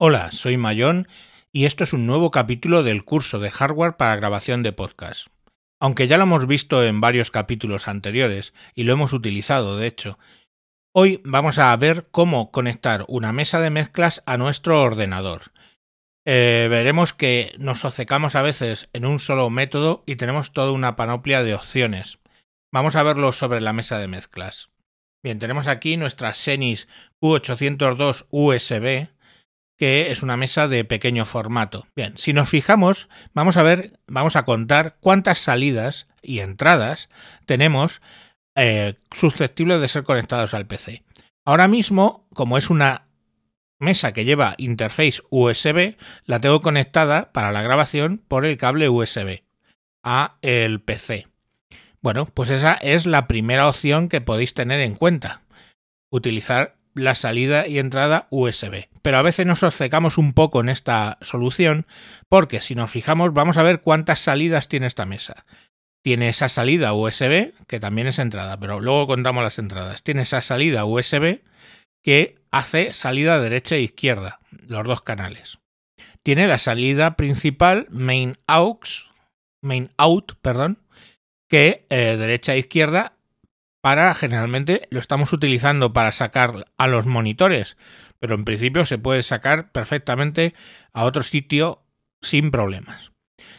Hola, soy Mayón y esto es un nuevo capítulo del curso de hardware para grabación de podcast. Aunque ya lo hemos visto en varios capítulos anteriores y lo hemos utilizado, de hecho, hoy vamos a ver cómo conectar una mesa de mezclas a nuestro ordenador. Eh, veremos que nos obcecamos a veces en un solo método y tenemos toda una panoplia de opciones. Vamos a verlo sobre la mesa de mezclas. Bien, tenemos aquí nuestra Senis u 802 USB, que es una mesa de pequeño formato. Bien, si nos fijamos, vamos a ver, vamos a contar cuántas salidas y entradas tenemos eh, susceptibles de ser conectados al PC. Ahora mismo, como es una mesa que lleva interface USB, la tengo conectada para la grabación por el cable USB a el PC. Bueno, pues esa es la primera opción que podéis tener en cuenta. Utilizar la salida y entrada USB. Pero a veces nos obcecamos un poco en esta solución porque si nos fijamos vamos a ver cuántas salidas tiene esta mesa. Tiene esa salida USB, que también es entrada, pero luego contamos las entradas. Tiene esa salida USB que hace salida derecha e izquierda, los dos canales. Tiene la salida principal main aux, main out, perdón, que eh, derecha e izquierda para generalmente lo estamos utilizando para sacar a los monitores, pero en principio se puede sacar perfectamente a otro sitio sin problemas.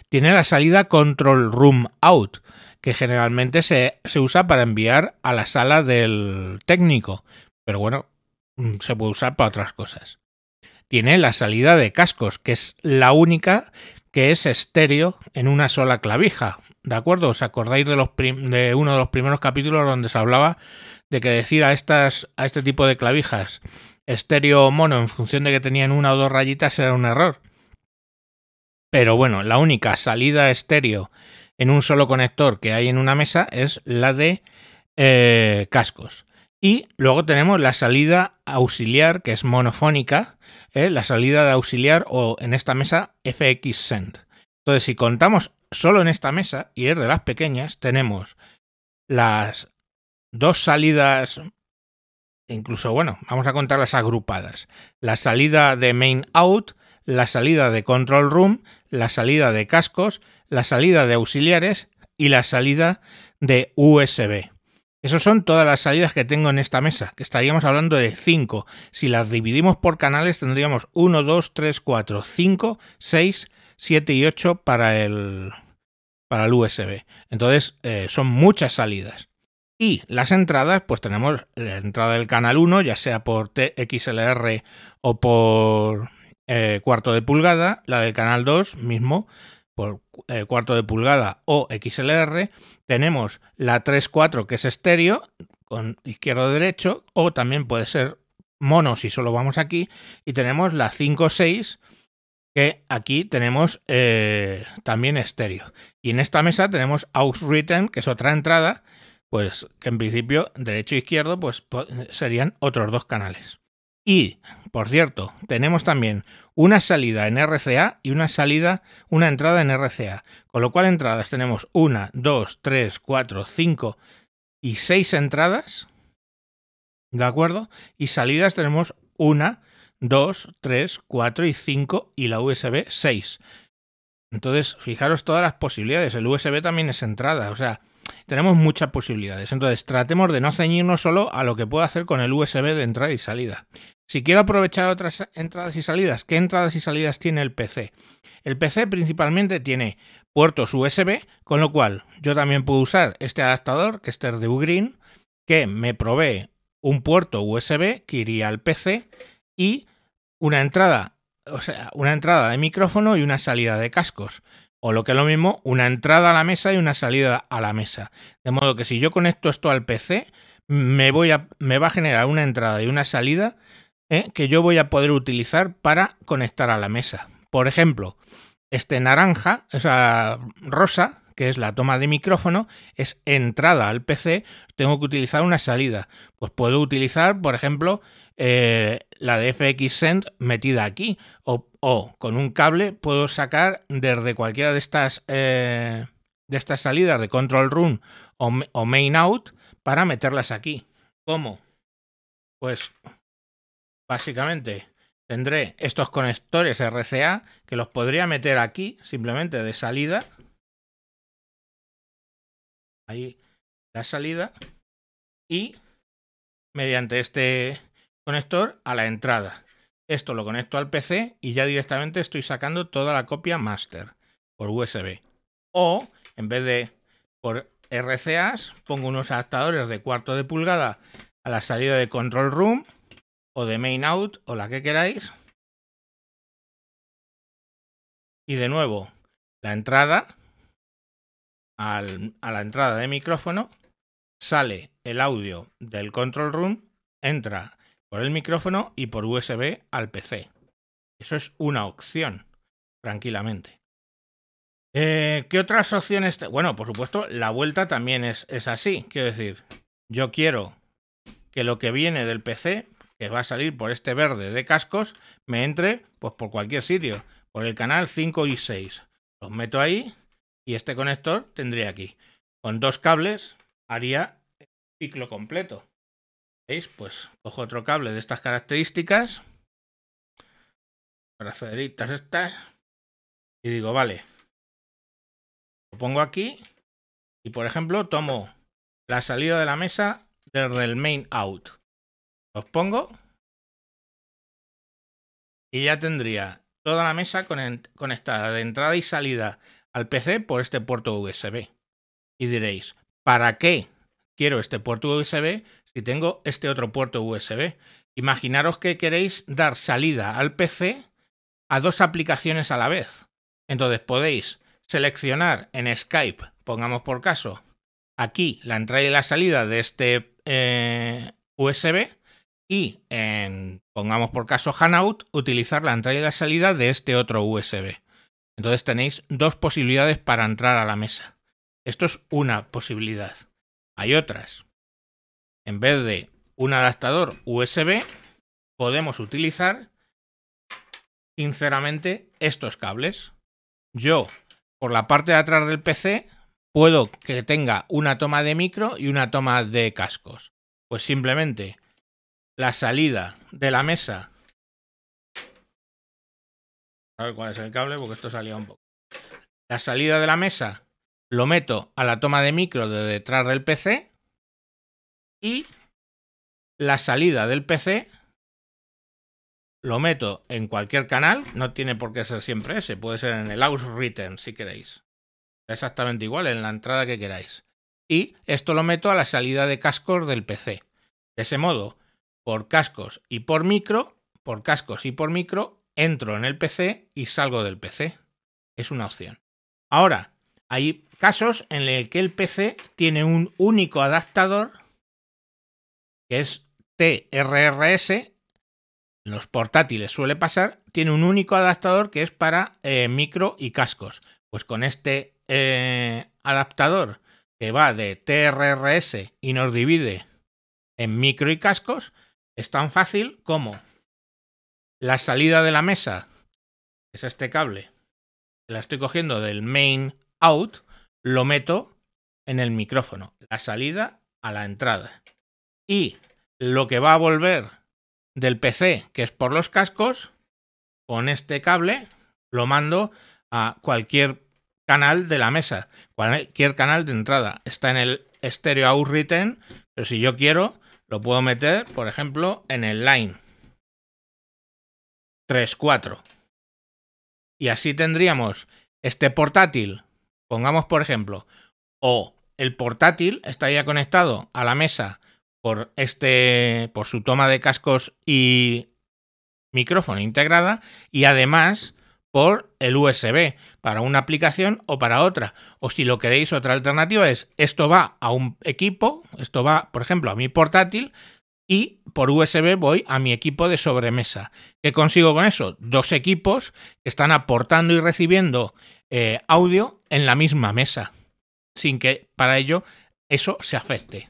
Tiene la salida Control Room Out, que generalmente se, se usa para enviar a la sala del técnico, pero bueno, mm, se puede usar para otras cosas. Tiene la salida de cascos, que es la única que es estéreo en una sola clavija, ¿De acuerdo? ¿Os acordáis de, los de uno de los primeros capítulos donde se hablaba de que decir a, estas, a este tipo de clavijas estéreo o mono en función de que tenían una o dos rayitas era un error? Pero bueno, la única salida estéreo en un solo conector que hay en una mesa es la de eh, cascos. Y luego tenemos la salida auxiliar, que es monofónica, ¿eh? la salida de auxiliar o en esta mesa FX Send. Entonces, si contamos solo en esta mesa, y es de las pequeñas, tenemos las dos salidas, incluso, bueno, vamos a contarlas agrupadas. La salida de main out, la salida de control room, la salida de cascos, la salida de auxiliares y la salida de USB. Esas son todas las salidas que tengo en esta mesa, que estaríamos hablando de 5. Si las dividimos por canales tendríamos 1, 2, 3, 4, 5, 6, 7 y 8 para el, para el USB. Entonces eh, son muchas salidas. Y las entradas, pues tenemos la entrada del canal 1, ya sea por TXLR o por eh, cuarto de pulgada, la del canal 2 mismo por eh, cuarto de pulgada o XLR. Tenemos la 3-4 que es estéreo, con izquierdo derecho, o también puede ser mono si solo vamos aquí. Y tenemos la 5-6 aquí tenemos eh, también estéreo. Y en esta mesa tenemos aux que es otra entrada, pues que en principio derecho e izquierdo pues serían otros dos canales. Y, por cierto, tenemos también una salida en RCA y una salida, una entrada en RCA. Con lo cual entradas tenemos una, dos, tres, cuatro, cinco y seis entradas. ¿De acuerdo? Y salidas tenemos una, 2, 3, 4 y 5 y la USB 6. Entonces, fijaros todas las posibilidades. El USB también es entrada, o sea, tenemos muchas posibilidades. Entonces, tratemos de no ceñirnos solo a lo que puedo hacer con el USB de entrada y salida. Si quiero aprovechar otras entradas y salidas, ¿qué entradas y salidas tiene el PC? El PC principalmente tiene puertos USB, con lo cual yo también puedo usar este adaptador, que este es de Ugreen, que me provee un puerto USB que iría al PC y una entrada, o sea, una entrada de micrófono y una salida de cascos. O lo que es lo mismo, una entrada a la mesa y una salida a la mesa. De modo que si yo conecto esto al PC, me, voy a, me va a generar una entrada y una salida ¿eh? que yo voy a poder utilizar para conectar a la mesa. Por ejemplo, este naranja, esa rosa, que es la toma de micrófono, es entrada al PC, tengo que utilizar una salida. Pues puedo utilizar, por ejemplo, eh, la de FX Send metida aquí. O, con un cable puedo sacar desde cualquiera de estas, eh, de estas salidas de Control Room o, o Main Out para meterlas aquí. ¿Cómo? Pues básicamente tendré estos conectores RCA que los podría meter aquí simplemente de salida. Ahí la salida. Y mediante este conector a la entrada. Esto lo conecto al PC y ya directamente estoy sacando toda la copia master por USB. O en vez de por RCAs, pongo unos adaptadores de cuarto de pulgada a la salida de control room o de main out o la que queráis. Y de nuevo, la entrada, al, a la entrada de micrófono, sale el audio del control room, entra por el micrófono y por USB al PC. Eso es una opción, tranquilamente. Eh, ¿Qué otras opciones? Bueno, por supuesto, la vuelta también es, es así. Quiero decir, yo quiero que lo que viene del PC, que va a salir por este verde de cascos, me entre pues, por cualquier sitio, por el canal 5 y 6. Los meto ahí y este conector tendría aquí. Con dos cables haría el ciclo completo. ¿Veis? Pues cojo otro cable de estas características. Brazaderitas estas. Y digo, vale. Lo pongo aquí. Y por ejemplo, tomo la salida de la mesa desde el main out. Los pongo. Y ya tendría toda la mesa conectada de entrada y salida al PC por este puerto USB. Y diréis, ¿para qué quiero este puerto USB? si tengo este otro puerto USB. Imaginaros que queréis dar salida al PC a dos aplicaciones a la vez. Entonces podéis seleccionar en Skype, pongamos por caso, aquí la entrada y la salida de este eh, USB y en, pongamos por caso Hanout, utilizar la entrada y la salida de este otro USB. Entonces tenéis dos posibilidades para entrar a la mesa. Esto es una posibilidad. Hay otras, en vez de un adaptador USB, podemos utilizar, sinceramente, estos cables. Yo, por la parte de atrás del PC, puedo que tenga una toma de micro y una toma de cascos. Pues simplemente la salida de la mesa. A ver cuál es el cable, porque esto salía un poco. La salida de la mesa lo meto a la toma de micro de detrás del PC y la salida del PC lo meto en cualquier canal, no tiene por qué ser siempre ese, puede ser en el house return si queréis. Exactamente igual, en la entrada que queráis. Y esto lo meto a la salida de cascos del PC. De ese modo, por cascos y por micro, por cascos y por micro, entro en el PC y salgo del PC. Es una opción. Ahora, hay casos en el que el PC tiene un único adaptador que es TRRS, los portátiles suele pasar, tiene un único adaptador que es para eh, micro y cascos. Pues con este eh, adaptador que va de TRRS y nos divide en micro y cascos, es tan fácil como la salida de la mesa, que es este cable, que la estoy cogiendo del main out, lo meto en el micrófono, la salida a la entrada y lo que va a volver del PC, que es por los cascos, con este cable lo mando a cualquier canal de la mesa, cualquier canal de entrada. Está en el estéreo Outritten, pero si yo quiero, lo puedo meter, por ejemplo, en el line 3.4. Y así tendríamos este portátil, pongamos por ejemplo, o el portátil estaría conectado a la mesa por este por su toma de cascos y micrófono integrada y además por el USB para una aplicación o para otra. O si lo queréis, otra alternativa es esto va a un equipo, esto va, por ejemplo, a mi portátil y por USB voy a mi equipo de sobremesa. ¿Qué consigo con eso? Dos equipos que están aportando y recibiendo eh, audio en la misma mesa, sin que para ello eso se afecte.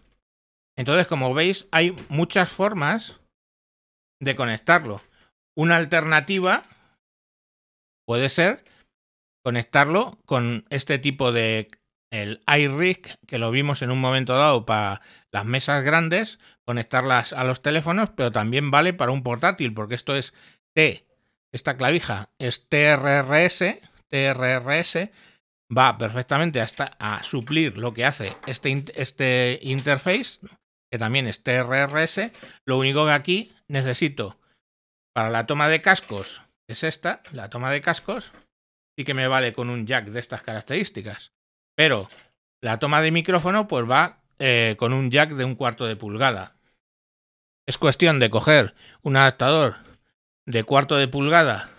Entonces, como veis, hay muchas formas de conectarlo. Una alternativa puede ser conectarlo con este tipo de el iRig que lo vimos en un momento dado para las mesas grandes, conectarlas a los teléfonos, pero también vale para un portátil porque esto es T, esta clavija es TRRS, va perfectamente hasta a suplir lo que hace este, este interface que también es TRRS. Lo único que aquí necesito para la toma de cascos es esta, la toma de cascos, sí que me vale con un jack de estas características. Pero la toma de micrófono pues va eh, con un jack de un cuarto de pulgada. Es cuestión de coger un adaptador de cuarto de pulgada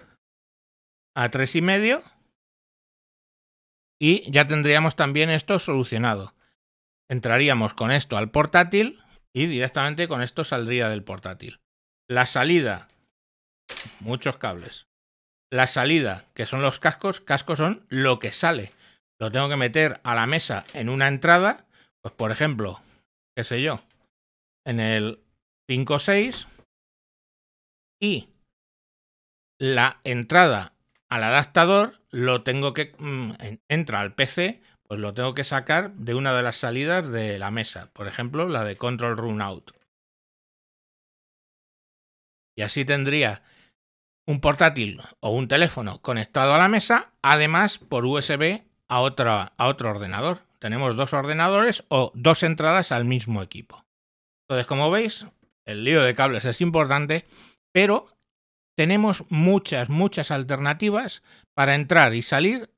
a tres y medio y ya tendríamos también esto solucionado entraríamos con esto al portátil y directamente con esto saldría del portátil. La salida, muchos cables. La salida, que son los cascos, cascos son lo que sale. Lo tengo que meter a la mesa en una entrada, pues por ejemplo, qué sé yo, en el 5.6 y la entrada al adaptador lo tengo que mm, entra al PC pues lo tengo que sacar de una de las salidas de la mesa, por ejemplo, la de control run out. Y así tendría un portátil o un teléfono conectado a la mesa, además por USB a, a otro ordenador. Tenemos dos ordenadores o dos entradas al mismo equipo. Entonces, como veis, el lío de cables es importante, pero tenemos muchas, muchas alternativas para entrar y salir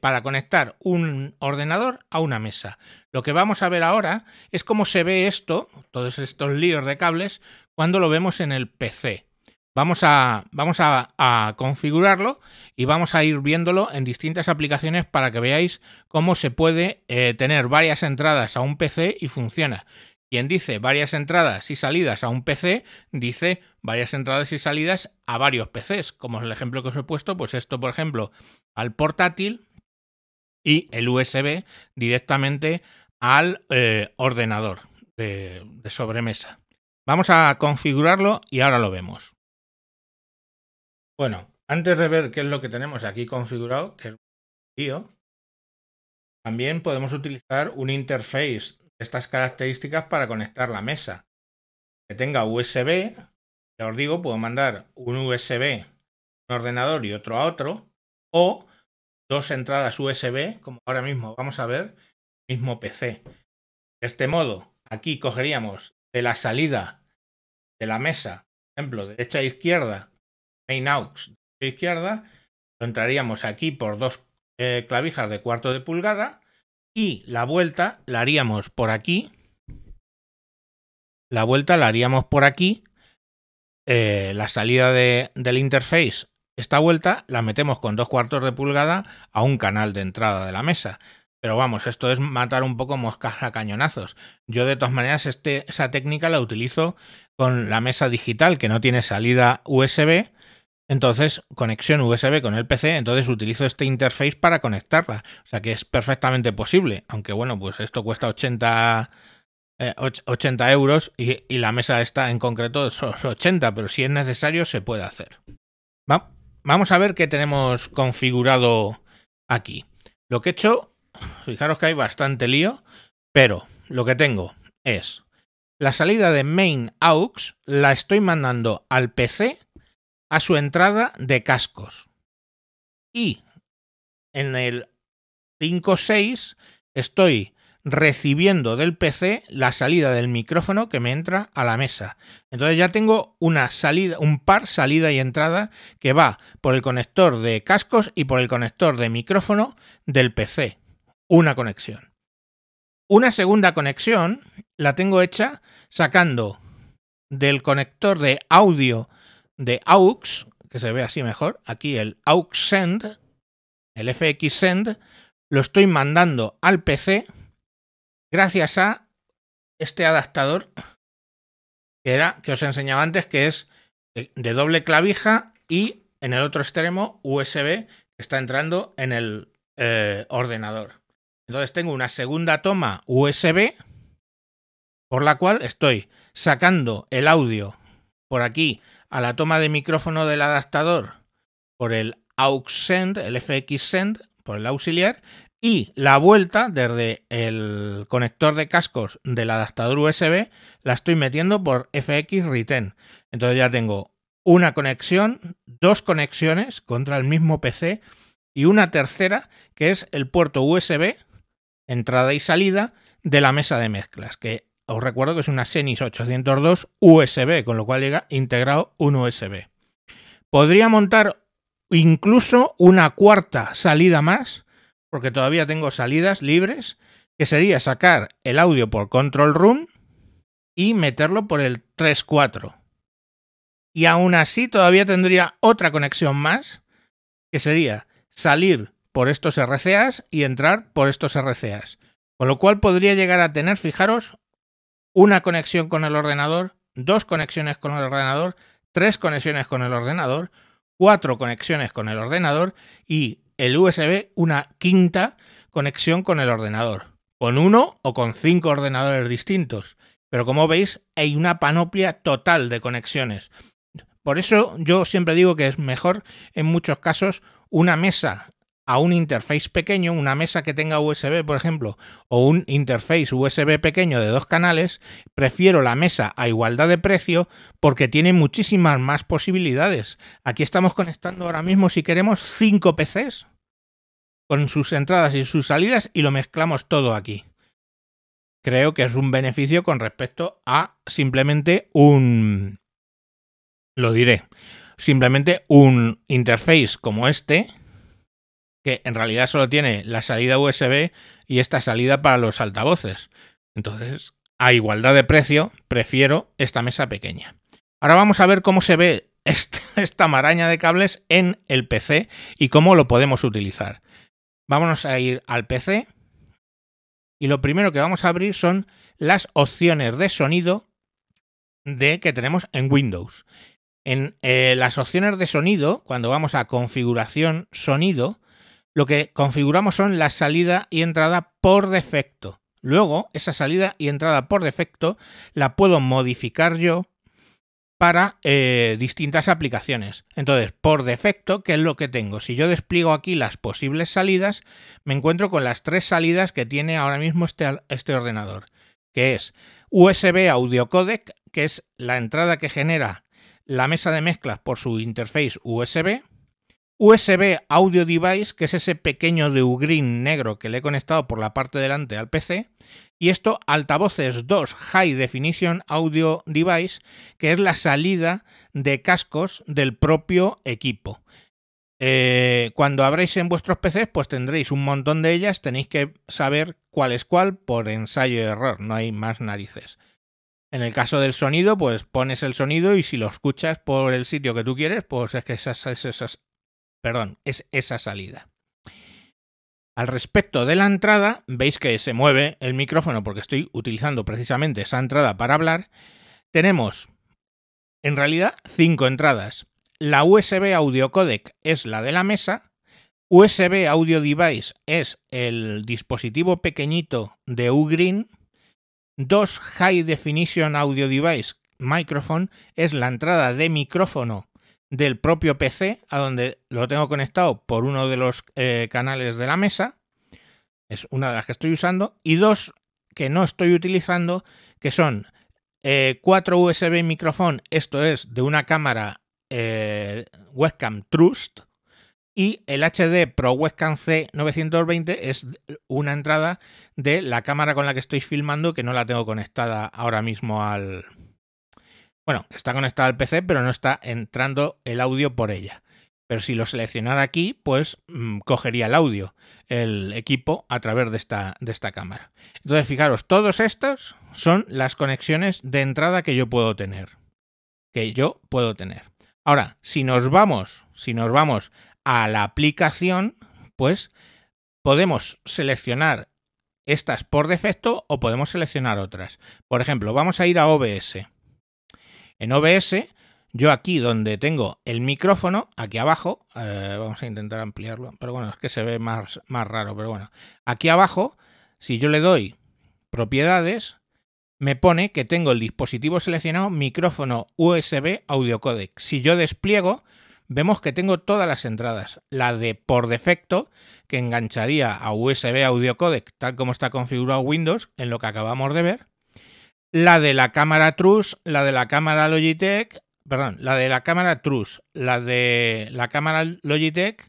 para conectar un ordenador a una mesa. Lo que vamos a ver ahora es cómo se ve esto, todos estos líos de cables, cuando lo vemos en el PC. Vamos a, vamos a, configurarlo y vamos a ir viéndolo en distintas aplicaciones para que veáis cómo se puede eh, tener varias entradas a un PC y funciona. Quien dice varias entradas y salidas a un PC dice varias entradas y salidas a varios PCs, como es el ejemplo que os he puesto, pues esto, por ejemplo, al portátil y el USB directamente al eh, ordenador de, sobremesa. Vamos a configurarlo y ahora lo vemos. Bueno, antes de ver qué es lo que tenemos aquí configurado, que también podemos utilizar un interface de estas características para conectar la mesa. Que tenga USB, ya os digo, puedo mandar un USB un ordenador y otro a otro, o dos entradas USB, como ahora mismo vamos a ver, mismo PC. De este modo, aquí cogeríamos de la salida de la mesa, ejemplo, derecha a e izquierda, main aux, de e izquierda, lo entraríamos aquí por dos eh, clavijas de cuarto de pulgada y la vuelta la haríamos por aquí. La vuelta la haríamos por aquí eh, la salida de, del interface. Esta vuelta la metemos con dos cuartos de pulgada a un canal de entrada de la mesa. Pero vamos, esto es matar un poco moscas a cañonazos. Yo de todas maneras este, esa técnica la utilizo con la mesa digital que no tiene salida USB. Entonces, conexión USB con el PC, entonces utilizo este interface para conectarla. O sea que es perfectamente posible. Aunque bueno, pues esto cuesta 80 80 eh, euros y, la mesa está en concreto esos 80, pero si es necesario se puede hacer. vamos a ver qué tenemos configurado aquí. Lo que he hecho, fijaros que hay bastante lío, pero lo que tengo es la salida de main aux la estoy mandando al PC a su entrada de cascos. Y en el 5.6 estoy recibiendo del PC la salida del micrófono que me entra a la mesa. Entonces ya tengo una salida, un par salida y entrada que va por el conector de cascos y por el conector de micrófono del PC. Una conexión. Una segunda conexión la tengo hecha sacando del conector de audio de AUX, que se ve así mejor, aquí el AUX Send, el FX Send, lo estoy mandando al PC gracias a este adaptador que, era, que os enseñaba antes, que es de, doble clavija y en el otro extremo USB que está entrando en el eh, ordenador. Entonces tengo una segunda toma USB por la cual estoy sacando el audio por aquí a la toma de micrófono del adaptador por el aux send, el FX send, por el auxiliar y la vuelta desde el conector de cascos del adaptador USB la estoy metiendo por FX Return. Entonces ya tengo una conexión, dos conexiones contra el mismo PC y una tercera que es el puerto USB, entrada y salida de la mesa de mezclas, que os recuerdo que es una Senis 802 USB, con lo cual llega integrado un USB. Podría montar incluso una cuarta salida más porque todavía tengo salidas libres, que sería sacar el audio por control room y meterlo por el 3.4. Y aún así todavía tendría otra conexión más, que sería salir por estos RCAs y entrar por estos RCAs. Con lo cual podría llegar a tener, fijaros, una conexión con el ordenador, dos conexiones con el ordenador, tres conexiones con el ordenador, cuatro conexiones con el ordenador y el USB una quinta conexión con el ordenador, con uno o con cinco ordenadores distintos. Pero como veis, hay una panoplia total de conexiones. Por eso yo siempre digo que es mejor en muchos casos una mesa a un interface pequeño, una mesa que tenga USB, por ejemplo, o un interface USB pequeño de dos canales, prefiero la mesa a igualdad de precio porque tiene muchísimas más posibilidades. Aquí estamos conectando ahora mismo, si queremos, cinco PCs con sus entradas y sus salidas y lo mezclamos todo aquí. Creo que es un beneficio con respecto a simplemente un... Lo diré. Simplemente un interface como este, que en realidad solo tiene la salida USB y esta salida para los altavoces. Entonces, a igualdad de precio, prefiero esta mesa pequeña. Ahora vamos a ver cómo se ve esta, maraña de cables en el PC y cómo lo podemos utilizar. Vamos a ir al PC y lo primero que vamos a abrir son las opciones de sonido de que tenemos en Windows. En eh, las opciones de sonido, cuando vamos a configuración sonido, lo que configuramos son la salida y entrada por defecto. Luego, esa salida y entrada por defecto la puedo modificar yo para eh, distintas aplicaciones. Entonces, por defecto, ¿qué es lo que tengo? Si yo despliego aquí las posibles salidas, me encuentro con las tres salidas que tiene ahora mismo este, este ordenador, que es USB audio codec, que es la entrada que genera la mesa de mezclas por su interface USB, USB Audio Device, que es ese pequeño de green negro que le he conectado por la parte delante al PC. Y esto, altavoces 2 High Definition Audio Device, que es la salida de cascos del propio equipo. Eh, cuando abráis en vuestros PCs, pues tendréis un montón de ellas, tenéis que saber cuál es cuál por ensayo y error, no hay más narices. En el caso del sonido, pues pones el sonido y si lo escuchas por el sitio que tú quieres, pues es que esas, esas, perdón, es esa salida. Al respecto de la entrada, veis que se mueve el micrófono porque estoy utilizando precisamente esa entrada para hablar. Tenemos, en realidad, cinco entradas. La USB audio codec es la de la mesa. USB audio device es el dispositivo pequeñito de Ugreen. Dos high definition audio device microphone es la entrada de micrófono del propio PC a donde lo tengo conectado por uno de los eh, canales de la mesa. Es una de las que estoy usando. Y dos que no estoy utilizando, que son eh, cuatro USB micrófono, esto es de una cámara eh, webcam Trust. Y el HD Pro Webcam C920 es una entrada de la cámara con la que estoy filmando que no la tengo conectada ahora mismo al, bueno, está conectada al PC, pero no está entrando el audio por ella. Pero si lo seleccionara aquí, pues mm, cogería el audio, el equipo, a través de esta, de esta cámara. Entonces, fijaros, todos estos son las conexiones de entrada que yo puedo tener. Que yo puedo tener. Ahora, si nos vamos, si nos vamos a la aplicación, pues podemos seleccionar estas por defecto o podemos seleccionar otras. Por ejemplo, vamos a ir a OBS. En OBS, yo aquí donde tengo el micrófono, aquí abajo, eh, vamos a intentar ampliarlo, pero bueno, es que se ve más, más raro, pero bueno, aquí abajo, si yo le doy propiedades, me pone que tengo el dispositivo seleccionado micrófono USB audio codec. Si yo despliego, vemos que tengo todas las entradas. La de por defecto, que engancharía a USB audio codec, tal como está configurado Windows, en lo que acabamos de ver la de la cámara Trus, la de la cámara Logitech, perdón, la de la cámara Trus, la de la cámara Logitech.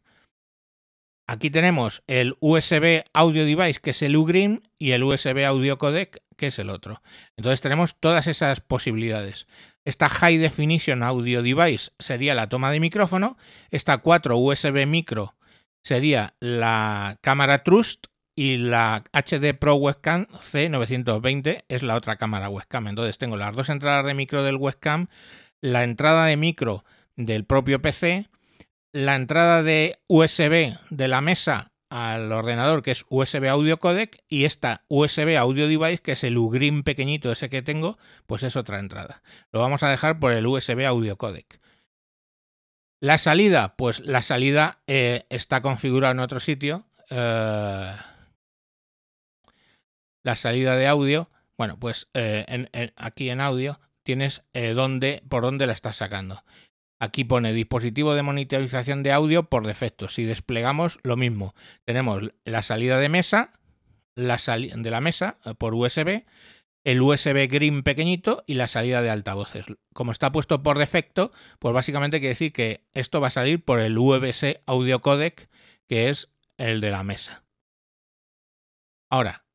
Aquí tenemos el USB Audio Device, que es el Ugreen, y el USB Audio Codec, que es el otro. Entonces tenemos todas esas posibilidades. Esta High Definition Audio Device sería la toma de micrófono. Esta 4 USB Micro sería la cámara Trust y la HD Pro Webcam C920 es la otra cámara webcam. Entonces tengo las dos entradas de micro del webcam, la entrada de micro del propio PC, la entrada de USB de la mesa al ordenador que es USB audio codec y esta USB audio device que es el Ugrim pequeñito ese que tengo, pues es otra entrada. Lo vamos a dejar por el USB audio codec. La salida, pues la salida eh, está configurada en otro sitio. Eh, la salida de audio, bueno, pues eh, aquí en audio tienes eh, dónde, por dónde la estás sacando. Aquí pone dispositivo de monitorización de audio por defecto. Si desplegamos lo mismo, tenemos la salida de mesa, la salida de la mesa eh, por USB, el USB green pequeñito y la salida de altavoces. Como está puesto por defecto, pues básicamente quiere decir que esto va a salir por el USB audio codec, que es el de la mesa. Ahora,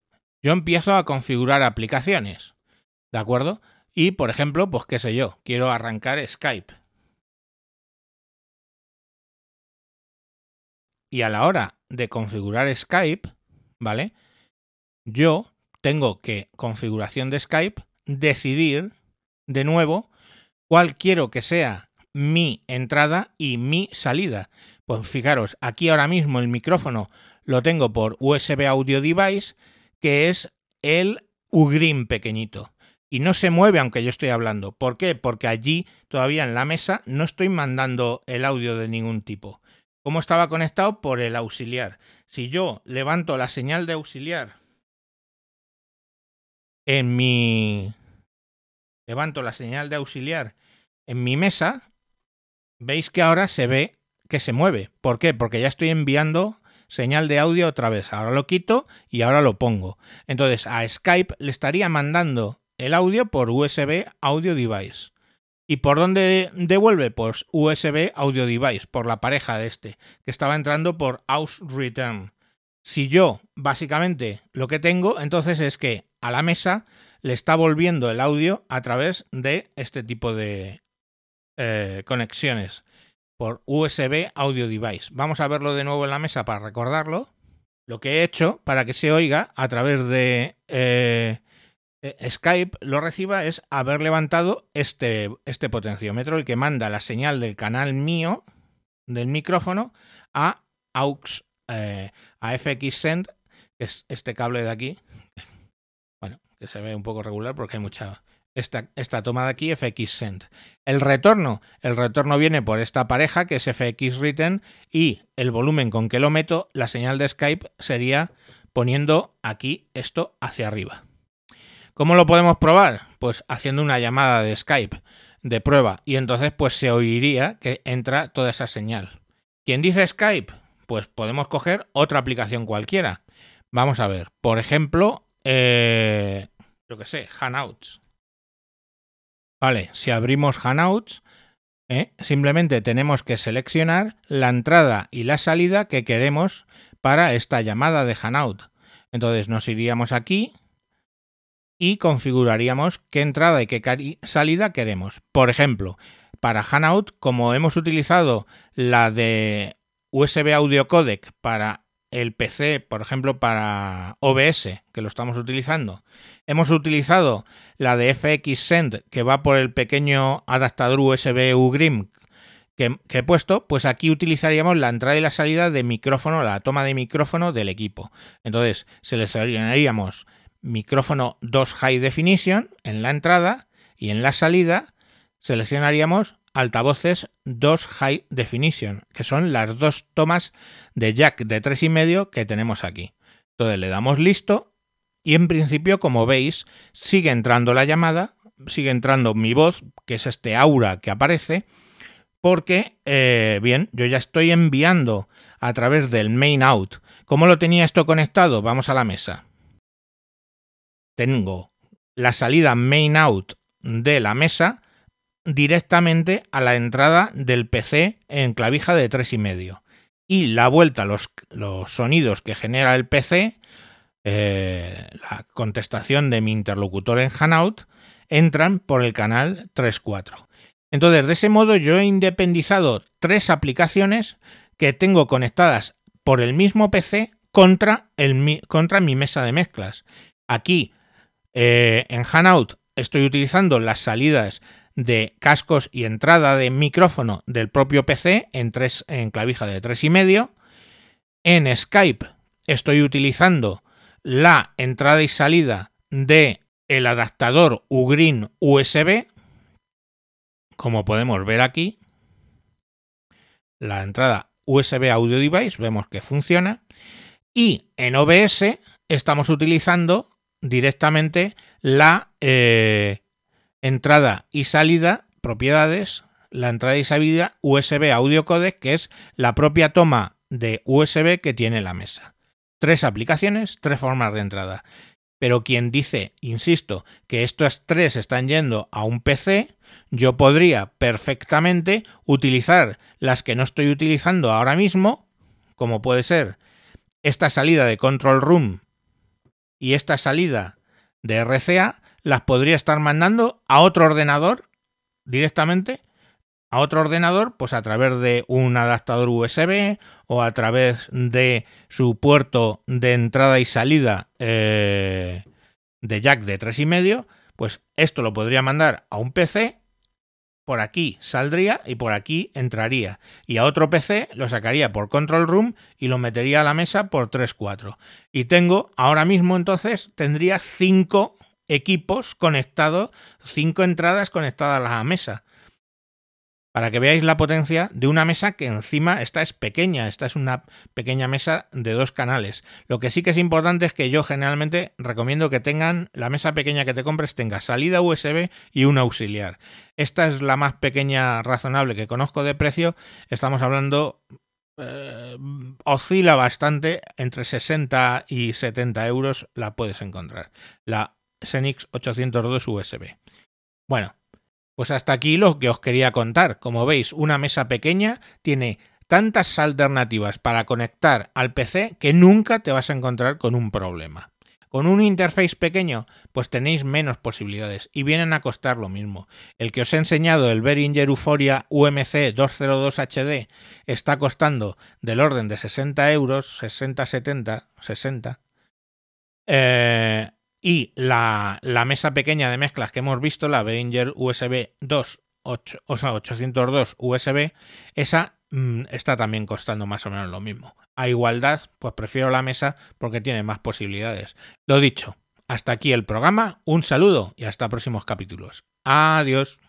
yo empiezo a configurar aplicaciones, ¿de acuerdo? Y, por ejemplo, pues qué sé yo, quiero arrancar Skype. Y a la hora de configurar Skype, ¿vale? Yo tengo que, configuración de Skype, decidir de nuevo cuál quiero que sea mi entrada y mi salida. Pues fijaros, aquí ahora mismo el micrófono lo tengo por USB Audio Device que es el Ugrim pequeñito. Y no se mueve aunque yo estoy hablando. ¿Por qué? Porque allí, todavía en la mesa, no estoy mandando el audio de ningún tipo. ¿Cómo estaba conectado? Por el auxiliar. Si yo levanto la señal de auxiliar en mi... Levanto la señal de auxiliar en mi mesa, veis que ahora se ve que se mueve. ¿Por qué? Porque ya estoy enviando señal de audio otra vez. Ahora lo quito y ahora lo pongo. Entonces a Skype le estaría mandando el audio por USB Audio Device. ¿Y por dónde devuelve? Pues USB Audio Device, por la pareja de este, que estaba entrando por House Return. Si yo, básicamente, lo que tengo entonces es que a la mesa le está volviendo el audio a través de este tipo de eh, conexiones por USB Audio Device. Vamos a verlo de nuevo en la mesa para recordarlo. Lo que he hecho para que se oiga a través de eh, eh, Skype lo reciba es haber levantado este, este potenciómetro, el que manda la señal del canal mío, del micrófono, a AUX, eh, a FX Send, que es este cable de aquí. Bueno, que se ve un poco regular porque hay mucha, esta, tomada toma aquí, fx send. El retorno, el retorno viene por esta pareja que es fx written y el volumen con que lo meto, la señal de Skype sería poniendo aquí esto hacia arriba. ¿Cómo lo podemos probar? Pues haciendo una llamada de Skype de prueba y entonces pues se oiría que entra toda esa señal. ¿Quién dice Skype? Pues podemos coger otra aplicación cualquiera. Vamos a ver, por ejemplo, eh, yo que sé, Hanouts. Vale, si abrimos Hangouts, ¿eh? simplemente tenemos que seleccionar la entrada y la salida que queremos para esta llamada de Hanout. Entonces nos iríamos aquí y configuraríamos qué entrada y qué salida queremos. Por ejemplo, para Hanout, como hemos utilizado la de USB Audio Codec para el PC, por ejemplo, para OBS, que lo estamos utilizando. Hemos utilizado la de FX Send, que va por el pequeño adaptador USB UGRIM que, que, he puesto, pues aquí utilizaríamos la entrada y la salida de micrófono, la toma de micrófono del equipo. Entonces, seleccionaríamos micrófono 2 High Definition en la entrada y en la salida seleccionaríamos altavoces 2 High Definition, que son las dos tomas de jack de 3,5 que tenemos aquí. Entonces le damos listo y en principio, como veis, sigue entrando la llamada, sigue entrando mi voz, que es este aura que aparece, porque, eh, bien, yo ya estoy enviando a través del main out. ¿Cómo lo tenía esto conectado? Vamos a la mesa. Tengo la salida main out de la mesa directamente a la entrada del PC en clavija de 3,5. Y la vuelta, los, los sonidos que genera el PC, eh, la contestación de mi interlocutor en Hanout, entran por el canal 3.4. Entonces, de ese modo yo he independizado tres aplicaciones que tengo conectadas por el mismo PC contra, el, contra mi mesa de mezclas. Aquí, eh, en Hanout, estoy utilizando las salidas de cascos y entrada de micrófono del propio PC en, tres, en clavija de medio. En Skype estoy utilizando la entrada y salida de el adaptador Ugreen USB, como podemos ver aquí. La entrada USB Audio Device, vemos que funciona. Y en OBS estamos utilizando directamente la eh, entrada y salida, propiedades, la entrada y salida USB audio codec, que es la propia toma de USB que tiene la mesa. Tres aplicaciones, tres formas de entrada. Pero quien dice, insisto, que estas tres están yendo a un PC, yo podría perfectamente utilizar las que no estoy utilizando ahora mismo, como puede ser esta salida de Control Room y esta salida de RCA las podría estar mandando a otro ordenador directamente, a otro ordenador, pues a través de un adaptador USB o a través de su puerto de entrada y salida eh, de jack de 3,5, pues esto lo podría mandar a un PC, por aquí saldría y por aquí entraría. Y a otro PC lo sacaría por control room y lo metería a la mesa por 3,4. Y tengo, ahora mismo entonces, tendría 5 equipos conectados, cinco entradas conectadas a la mesa. Para que veáis la potencia de una mesa que encima esta es pequeña, esta es una pequeña mesa de dos canales. Lo que sí que es importante es que yo generalmente recomiendo que tengan la mesa pequeña que te compres tenga salida USB y un auxiliar. Esta es la más pequeña razonable que conozco de precio. Estamos hablando eh, oscila bastante, entre 60 y 70 euros la puedes encontrar. La Xenix 802 USB. Bueno, pues hasta aquí lo que os quería contar. Como veis, una mesa pequeña tiene tantas alternativas para conectar al PC que nunca te vas a encontrar con un problema. Con un interface pequeño, pues tenéis menos posibilidades y vienen a costar lo mismo. El que os he enseñado, el Behringer Euphoria UMC 202 HD, está costando del orden de 60 euros, 60, 70, 60 y la, mesa pequeña de mezclas que hemos visto, la Behringer USB 2, o 802 USB, esa mm, está también costando más o menos lo mismo. A igualdad, pues prefiero la mesa porque tiene más posibilidades. Lo dicho, hasta aquí el programa, un saludo y hasta próximos capítulos. Adiós.